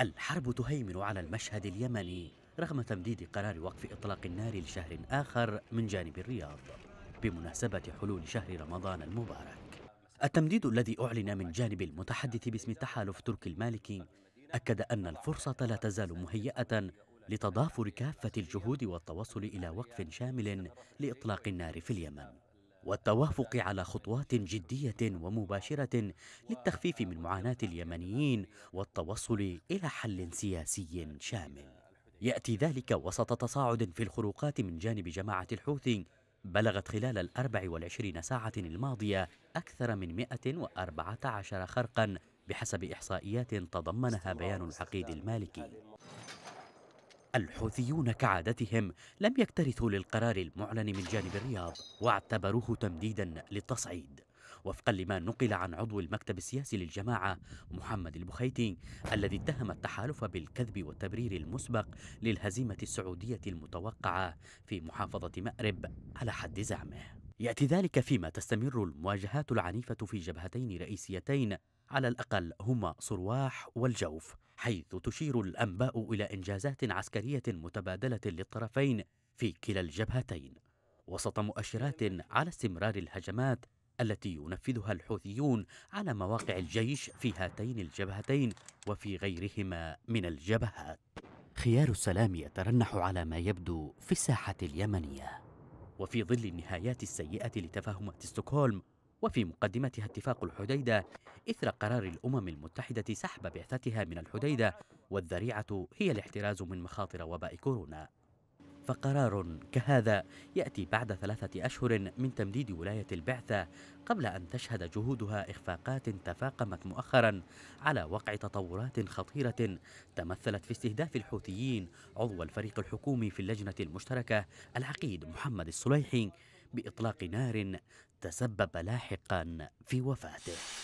الحرب تهيمن على المشهد اليمني رغم تمديد قرار وقف إطلاق النار لشهر آخر من جانب الرياض بمناسبة حلول شهر رمضان المبارك التمديد الذي أعلن من جانب المتحدث باسم التحالف تركي المالكي أكد أن الفرصة لا تزال مهيئة لتضافر كافة الجهود والتوصل إلى وقف شامل لإطلاق النار في اليمن والتوافق على خطوات جدية ومباشرة للتخفيف من معاناة اليمنيين والتوصل إلى حل سياسي شامل يأتي ذلك وسط تصاعد في الخروقات من جانب جماعة الحوثي بلغت خلال الأربع والعشرين ساعة الماضية أكثر من 114 خرقاً بحسب إحصائيات تضمنها بيان العقيد المالكي الحوثيون كعادتهم لم يكترثوا للقرار المعلن من جانب الرياض واعتبروه تمديدا للتصعيد وفقا لما نقل عن عضو المكتب السياسي للجماعة محمد البخيتي الذي اتهم التحالف بالكذب والتبرير المسبق للهزيمة السعودية المتوقعة في محافظة مأرب على حد زعمه يأتي ذلك فيما تستمر المواجهات العنيفة في جبهتين رئيسيتين على الأقل هما صرواح والجوف حيث تشير الأنباء إلى إنجازات عسكرية متبادلة للطرفين في كلا الجبهتين وسط مؤشرات على استمرار الهجمات التي ينفذها الحوثيون على مواقع الجيش في هاتين الجبهتين وفي غيرهما من الجبهات خيار السلام يترنح على ما يبدو في الساحة اليمنية وفي ظل النهايات السيئة لتفاهمات ستوكهولم وفي مقدمتها اتفاق الحديدة إثر قرار الأمم المتحدة سحب بعثتها من الحديدة والذريعة هي الاحتراز من مخاطر وباء كورونا فقرار كهذا يأتي بعد ثلاثة أشهر من تمديد ولاية البعثة قبل أن تشهد جهودها إخفاقات تفاقمت مؤخرا على وقع تطورات خطيرة تمثلت في استهداف الحوثيين عضو الفريق الحكومي في اللجنة المشتركة العقيد محمد الصليحي بإطلاق نار تسبب لاحقا في وفاته